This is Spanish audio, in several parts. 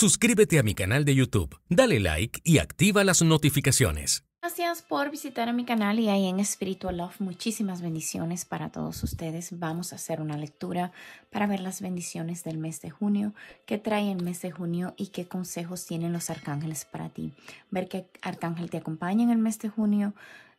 Suscríbete a mi canal de YouTube, dale like y activa las notificaciones. Gracias por visitar a mi canal y ahí en Spiritual Love. Muchísimas bendiciones para todos ustedes. Vamos a hacer una lectura para ver las bendiciones del mes de junio, qué trae el mes de junio y qué consejos tienen los arcángeles para ti. Ver qué arcángel te acompaña en el mes de junio,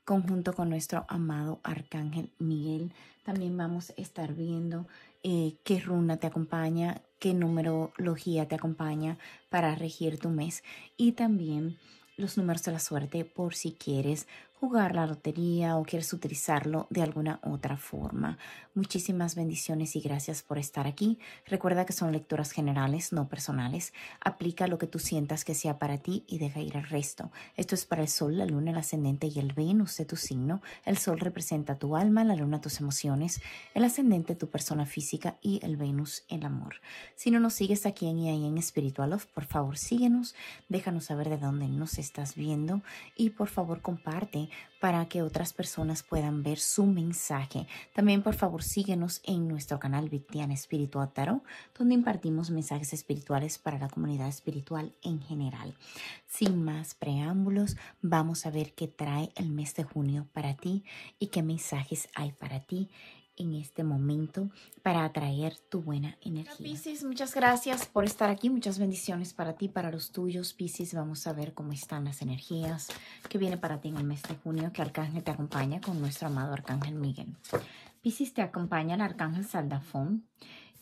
conjunto con nuestro amado Arcángel Miguel. También vamos a estar viendo eh, qué runa te acompaña, qué numerología te acompaña para regir tu mes y también los números de la suerte por si quieres jugar la lotería o quieres utilizarlo de alguna otra forma. Muchísimas bendiciones y gracias por estar aquí. Recuerda que son lecturas generales, no personales. Aplica lo que tú sientas que sea para ti y deja ir el resto. Esto es para el sol, la luna, el ascendente y el Venus de tu signo. El sol representa tu alma, la luna tus emociones, el ascendente tu persona física y el Venus el amor. Si no nos sigues aquí en ahí en Spiritual por favor síguenos, déjanos saber de dónde nos estás viendo y por favor comparte para que otras personas puedan ver su mensaje. También por favor síguenos en nuestro canal Victiana Espiritual Tarot, donde impartimos mensajes espirituales para la comunidad espiritual en general. Sin más preámbulos, vamos a ver qué trae el mes de junio para ti y qué mensajes hay para ti en este momento para atraer tu buena energía. muchas gracias por estar aquí. Muchas bendiciones para ti, para los tuyos. Pisces, vamos a ver cómo están las energías que viene para ti en el mes de junio, que Arcángel te acompaña con nuestro amado Arcángel Miguel. Pisces, te acompaña el Arcángel Saldafón.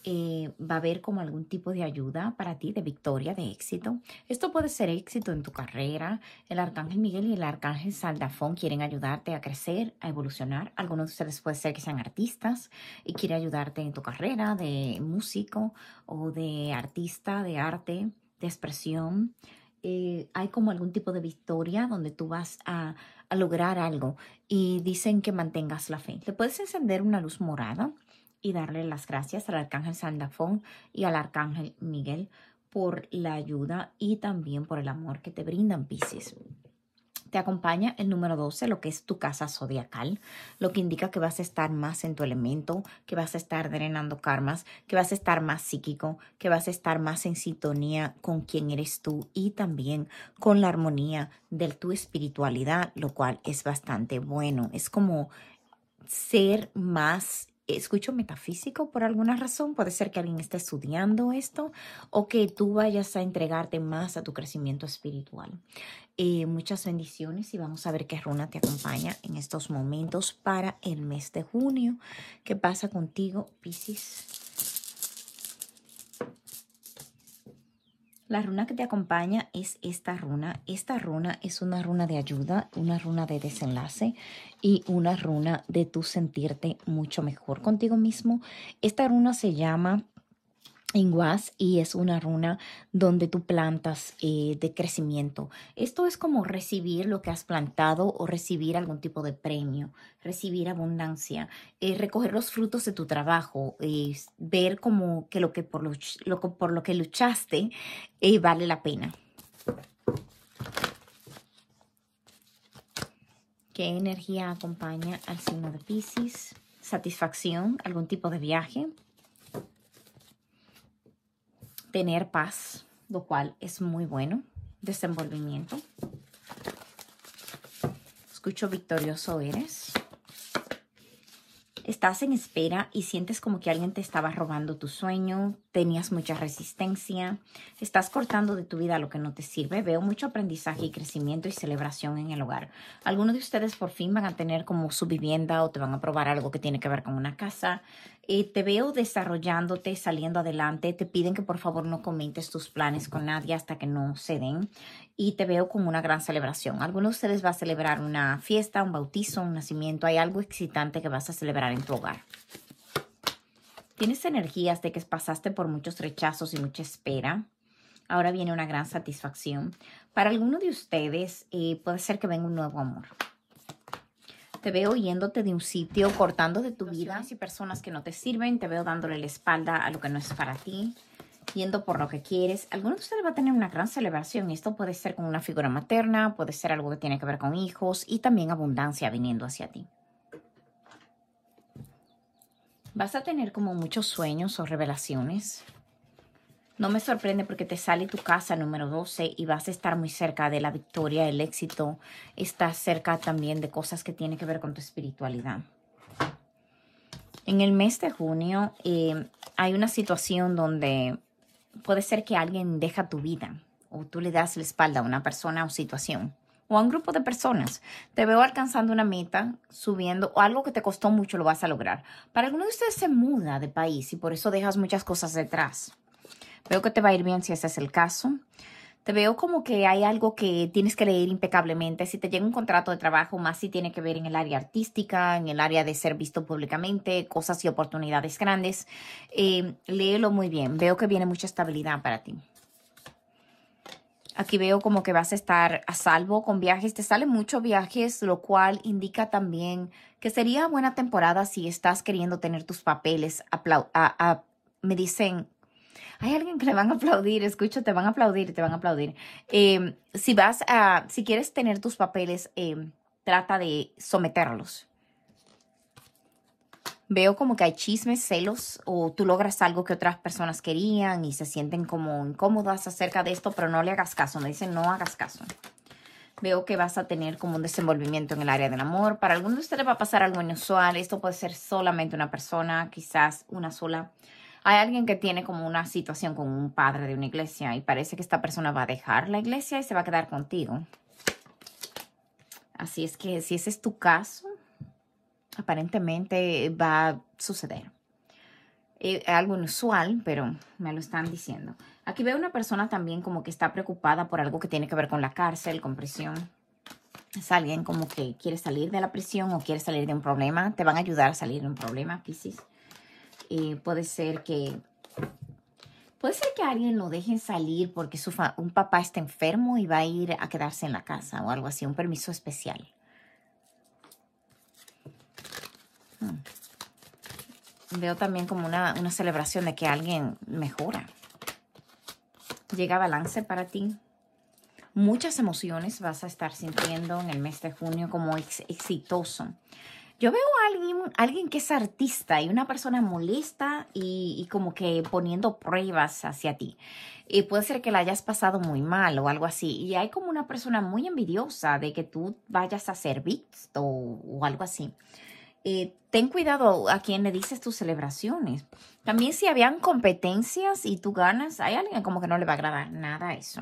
Eh, va a haber como algún tipo de ayuda para ti, de victoria, de éxito. Esto puede ser éxito en tu carrera. El arcángel Miguel y el arcángel Saldafón quieren ayudarte a crecer, a evolucionar. Algunos de ustedes puede ser que sean artistas y quieren ayudarte en tu carrera de músico o de artista, de arte, de expresión. Eh, hay como algún tipo de victoria donde tú vas a, a lograr algo y dicen que mantengas la fe. Te puedes encender una luz morada y darle las gracias al arcángel Sandafón y al arcángel Miguel por la ayuda y también por el amor que te brindan Pisces. Te acompaña el número 12, lo que es tu casa zodiacal, lo que indica que vas a estar más en tu elemento, que vas a estar drenando karmas, que vas a estar más psíquico, que vas a estar más en sintonía con quién eres tú y también con la armonía de tu espiritualidad, lo cual es bastante bueno. Es como ser más escucho metafísico por alguna razón. Puede ser que alguien esté estudiando esto o que tú vayas a entregarte más a tu crecimiento espiritual. Eh, muchas bendiciones y vamos a ver qué runa te acompaña en estos momentos para el mes de junio. ¿Qué pasa contigo, Pisces? La runa que te acompaña es esta runa. Esta runa es una runa de ayuda, una runa de desenlace y una runa de tu sentirte mucho mejor contigo mismo. Esta runa se llama Inguas y es una runa donde tú plantas eh, de crecimiento. Esto es como recibir lo que has plantado o recibir algún tipo de premio, recibir abundancia, eh, recoger los frutos de tu trabajo, eh, ver como que lo que por lo, por lo que luchaste vale la pena. ¿Qué energía acompaña al signo de Pisces? Satisfacción, algún tipo de viaje tener paz, lo cual es muy bueno. Desenvolvimiento. Escucho victorioso eres. Estás en espera y sientes como que alguien te estaba robando tu sueño, tenías mucha resistencia, estás cortando de tu vida lo que no te sirve, veo mucho aprendizaje y crecimiento y celebración en el hogar. Algunos de ustedes por fin van a tener como su vivienda o te van a probar algo que tiene que ver con una casa. y eh, te veo desarrollándote, saliendo adelante, te piden que por favor no comentes tus planes con nadie hasta que no ceden. y te veo como una gran celebración. Algunos de ustedes va a celebrar una fiesta, un bautizo, un nacimiento, hay algo excitante que vas a celebrar en tu hogar. Tienes energías de que pasaste por muchos rechazos y mucha espera. Ahora viene una gran satisfacción. Para alguno de ustedes eh, puede ser que venga un nuevo amor. Te veo yéndote de un sitio, cortando de tu vida y personas que no te sirven. Te veo dándole la espalda a lo que no es para ti, yendo por lo que quieres. Alguno de ustedes va a tener una gran celebración. Esto puede ser con una figura materna, puede ser algo que tiene que ver con hijos y también abundancia viniendo hacia ti vas a tener como muchos sueños o revelaciones. No me sorprende porque te sale tu casa número 12 y vas a estar muy cerca de la victoria, el éxito. Estás cerca también de cosas que tienen que ver con tu espiritualidad. En el mes de junio eh, hay una situación donde puede ser que alguien deja tu vida o tú le das la espalda a una persona o situación o a un grupo de personas. Te veo alcanzando una meta, subiendo o algo que te costó mucho lo vas a lograr. Para algunos de ustedes se muda de país y por eso dejas muchas cosas detrás. Veo que te va a ir bien si ese es el caso. Te veo como que hay algo que tienes que leer impecablemente. Si te llega un contrato de trabajo, más si tiene que ver en el área artística, en el área de ser visto públicamente, cosas y oportunidades grandes, eh, léelo muy bien. Veo que viene mucha estabilidad para ti. Aquí veo como que vas a estar a salvo con viajes. Te salen muchos viajes, lo cual indica también que sería buena temporada si estás queriendo tener tus papeles. me dicen, hay alguien que le van a aplaudir, escucho, te van a aplaudir, te van a aplaudir. Em, si vas a, si quieres tener tus papeles, em, trata de someterlos veo como que hay chismes, celos, o tú logras algo que otras personas querían y se sienten como incómodas acerca de esto, pero no le hagas caso. Me dicen, no hagas caso. Veo que vas a tener como un desenvolvimiento en el área del amor. Para algunos de ustedes va a pasar algo inusual. Esto puede ser solamente una persona, quizás una sola. Hay alguien que tiene como una situación con un padre de una iglesia y parece que esta persona va a dejar la iglesia y se va a quedar contigo. Así es que si ese es tu caso, aparentemente va a suceder. Eh, algo inusual, pero me lo están diciendo. Aquí veo una persona también como que está preocupada por algo que tiene que ver con la cárcel, con prisión. Es alguien como que quiere salir de la prisión o quiere salir de un problema. Te van a ayudar a salir de un problema, Pisces. Eh, puede ser que... Puede ser que alguien lo dejen salir porque su un papá está enfermo y va a ir a quedarse en la casa o algo así, un permiso especial. Veo también como una, celebración de que alguien mejora. Llega balance para ti. Muchas emociones vas a estar sintiendo en el mes de junio como exitoso. Yo veo a alguien, alguien que es artista y una persona molesta y, como que poniendo pruebas hacia ti. Y puede ser que la hayas pasado muy mal o algo así. Y hay como una persona muy envidiosa de que tú vayas a ser visto o algo así. Eh, ten cuidado a quien le dices tus celebraciones. También si habían competencias y tú ganas, hay alguien como que no le va a agradar nada eso.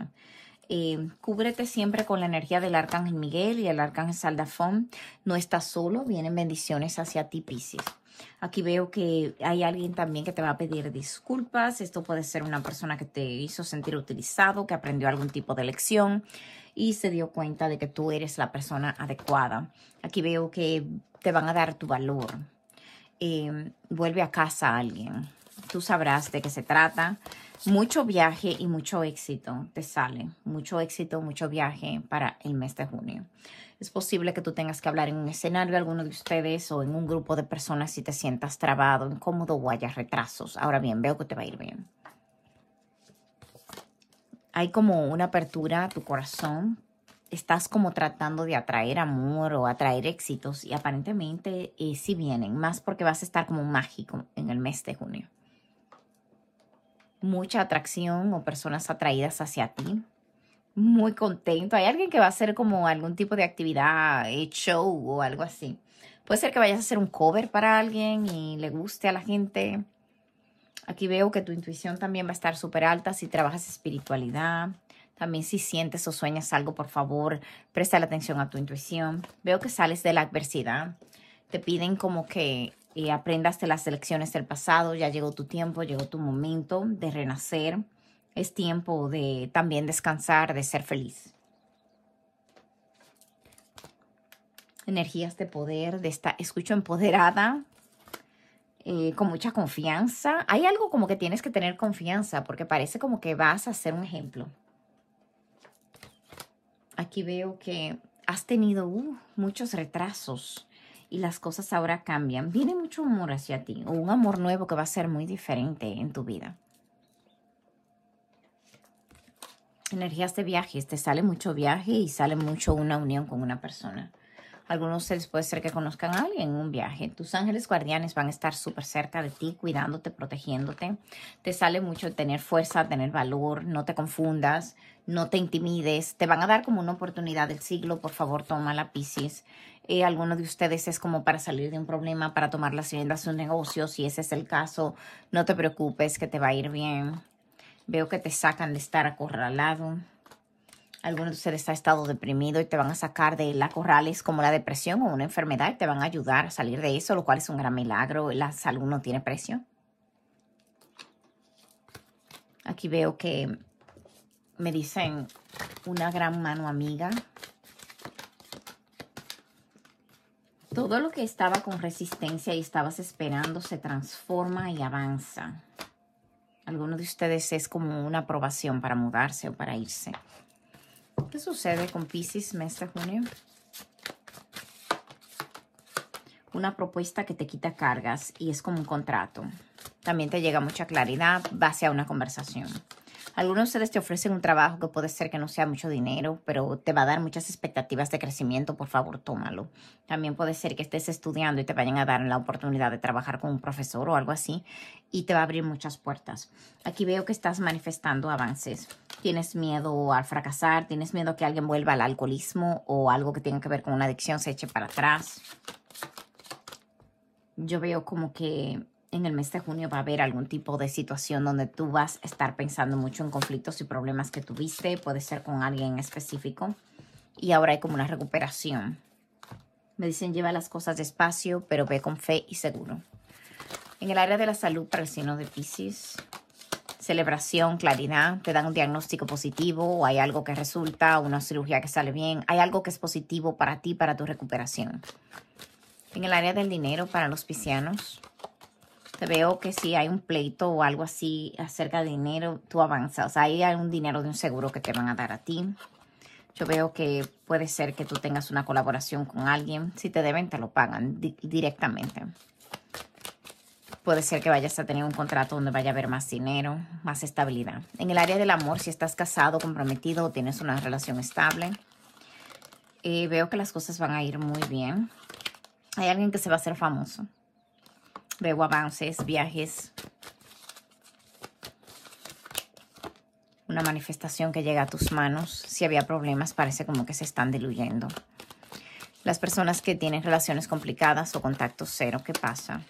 Eh, cúbrete siempre con la energía del Arcángel Miguel y el Arcángel Saldafón. No estás solo, vienen bendiciones hacia ti, Pisces. Aquí veo que hay alguien también que te va a pedir disculpas. Esto puede ser una persona que te hizo sentir utilizado, que aprendió algún tipo de lección y se dio cuenta de que tú eres la persona adecuada. Aquí veo que te van a dar tu valor. Em, vuelve a casa alguien. Tú sabrás de qué se trata mucho viaje y mucho éxito te sale. Mucho éxito, mucho viaje para el mes de junio. Es posible que tú tengas que hablar en un escenario, alguno de ustedes o en un grupo de personas si te sientas trabado, incómodo o haya retrasos. Ahora bien, veo que te va a ir bien. Hay como una apertura a tu corazón. Estás como tratando de atraer amor o atraer éxitos y aparentemente eh, sí vienen, más porque vas a estar como mágico en el mes de junio mucha atracción o personas atraídas hacia ti. Muy contento. Hay alguien que va a hacer como algún tipo de actividad, eh, show o algo así. Puede ser que vayas a hacer un cover para alguien y le guste a la gente. Aquí veo que tu intuición también va a estar súper alta si trabajas espiritualidad. También si sientes o sueñas algo, por favor, presta la atención a tu intuición. Veo que sales de la adversidad. Te piden como que eh, aprendas de las elecciones del pasado, ya llegó tu tiempo, llegó tu momento de renacer, es tiempo de también descansar, de ser feliz. Energías de poder, de esta escucho empoderada, eh, con mucha confianza. Hay algo como que tienes que tener confianza porque parece como que vas a ser un ejemplo. Aquí veo que has tenido uh, muchos retrasos y las cosas ahora cambian, viene mucho amor hacia ti, o un amor nuevo que va a ser muy diferente en tu vida. Energías de viajes, te sale mucho viaje y sale mucho una unión con una persona. Algunos se les puede ser que conozcan a alguien en un viaje. Tus ángeles guardianes van a estar súper cerca de ti, cuidándote, protegiéndote. Te sale mucho tener fuerza, tener valor, no te confundas, no te intimides. Te van a dar como una oportunidad del siglo, por favor, toma la Pisces. Eh, alguno de ustedes es como para salir de un problema, para tomar las riendas de un negocio, si ese es el caso, no te preocupes que te va a ir bien. Veo que te sacan de estar acorralado. Alguno de ustedes ha estado deprimido y te van a sacar de la corrales como la depresión o una enfermedad y te van a ayudar a salir de eso, lo cual es un gran milagro. La salud no tiene precio. Aquí veo que me dicen una gran mano amiga Todo lo que estaba con resistencia y estabas esperando se transforma y avanza. Algunos de ustedes es como una aprobación para mudarse o para irse. ¿Qué sucede con Pisces mes de junio? Una propuesta que te quita cargas y es como un contrato. También te llega mucha claridad, va a una conversación algunos de ustedes te ofrecen un trabajo que puede ser que no sea mucho dinero, pero te va a dar muchas expectativas de crecimiento, por favor, tómalo. También puede ser que estés estudiando y te vayan a dar la oportunidad de trabajar con un profesor o algo así y te va a abrir muchas puertas. Aquí veo que estás manifestando avances. Tienes miedo al fracasar, tienes miedo que alguien vuelva al alcoholismo o algo que tenga que ver con una adicción se eche para atrás. Yo veo como que en el mes de junio va a haber algún tipo de situación donde tú vas a estar pensando mucho en conflictos y problemas que tuviste. Puede ser con alguien específico. Y ahora hay como una recuperación. Me dicen lleva las cosas despacio, pero ve con fe y seguro. En el área de la salud para el signo de Pisces, celebración, claridad, te dan un diagnóstico positivo o hay algo que resulta, una cirugía que sale bien, hay algo que es positivo para ti, para tu recuperación. En el área del dinero para los piscianos, te veo que si hay un pleito o algo así acerca de dinero, tú avanzas. O sea, ahí hay un dinero de un seguro que te van a dar a ti. Yo veo que puede ser que tú tengas una colaboración con alguien. Si te deben, te lo pagan directamente. Puede ser que vayas a tener un contrato donde vaya a haber más dinero, más estabilidad. En el área del amor, si estás casado, comprometido o tienes una relación estable, eh, veo que las cosas van a ir muy bien. Hay alguien que se va a hacer famoso Veo avances, viajes. Una manifestación que llega a tus manos. Si había problemas, parece como que se están diluyendo. Las personas que tienen relaciones complicadas o contacto cero, ¿qué pasa?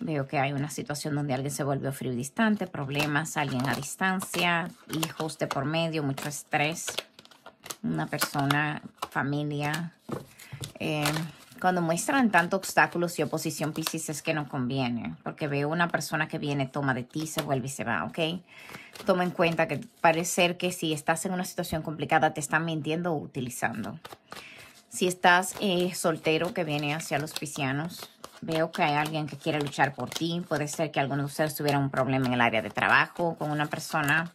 Veo que hay una situación donde alguien se volvió frío y distante, problemas, alguien a distancia, hijos de por medio, mucho estrés, una persona, familia, eh, cuando muestran tanto obstáculos y oposición, Pisces, es que no conviene. Porque veo una persona que viene, toma de ti, se vuelve y se va, ¿ok? Toma en cuenta que parece ser que si estás en una situación complicada, te están mintiendo o utilizando. Si estás eh, soltero, que viene hacia los piscianos, veo que hay alguien que quiere luchar por ti. Puede ser que alguno de ustedes tuviera un problema en el área de trabajo con una persona.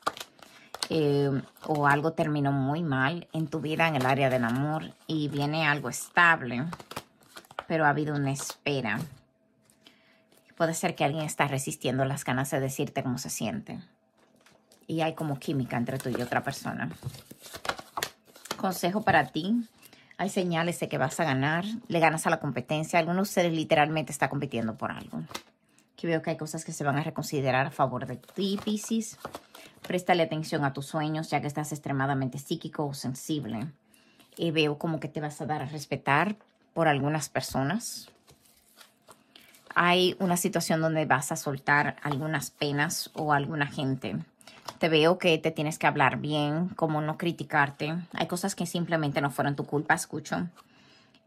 Eh, o algo terminó muy mal en tu vida en el área del amor y viene algo estable pero ha habido una espera. Puede ser que alguien está resistiendo las ganas de decirte cómo se siente. Y hay como química entre tú y otra persona. Consejo para ti. Hay señales de que vas a ganar. Le ganas a la competencia. Algunos seres literalmente está compitiendo por algo. Que veo que hay cosas que se van a reconsiderar a favor de ti, Pisces. Préstale atención a tus sueños, ya que estás extremadamente psíquico o sensible. Y veo como que te vas a dar a respetar por algunas personas. Hay una situación donde vas a soltar algunas penas o alguna gente. Te veo que te tienes que hablar bien, como no criticarte. Hay cosas que simplemente no fueron tu culpa, escucho.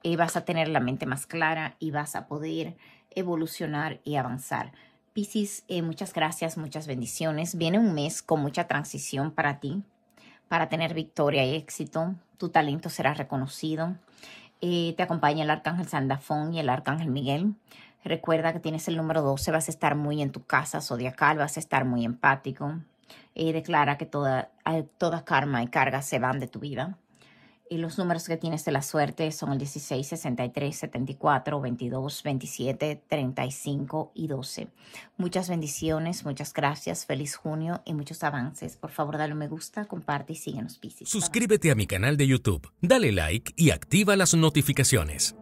Y vas a tener la mente más clara y vas a poder evolucionar y avanzar. Piscis, eh, muchas gracias, muchas bendiciones. Viene un mes con mucha transición para ti, para tener victoria y éxito. Tu talento será reconocido te acompaña el arcángel Sandafón y el arcángel Miguel. Recuerda que tienes el número 12, vas a estar muy en tu casa zodiacal, vas a estar muy empático. declara que toda, eh, toda karma y carga se van de tu vida. Y los números que tienes de la suerte son el 16, 63, 74, 22, 27, 35 y 12. Muchas bendiciones, muchas gracias, feliz junio y muchos avances. Por favor, dale un me gusta, comparte y síguenos, Suscríbete a mi canal de YouTube, dale like y activa las notificaciones.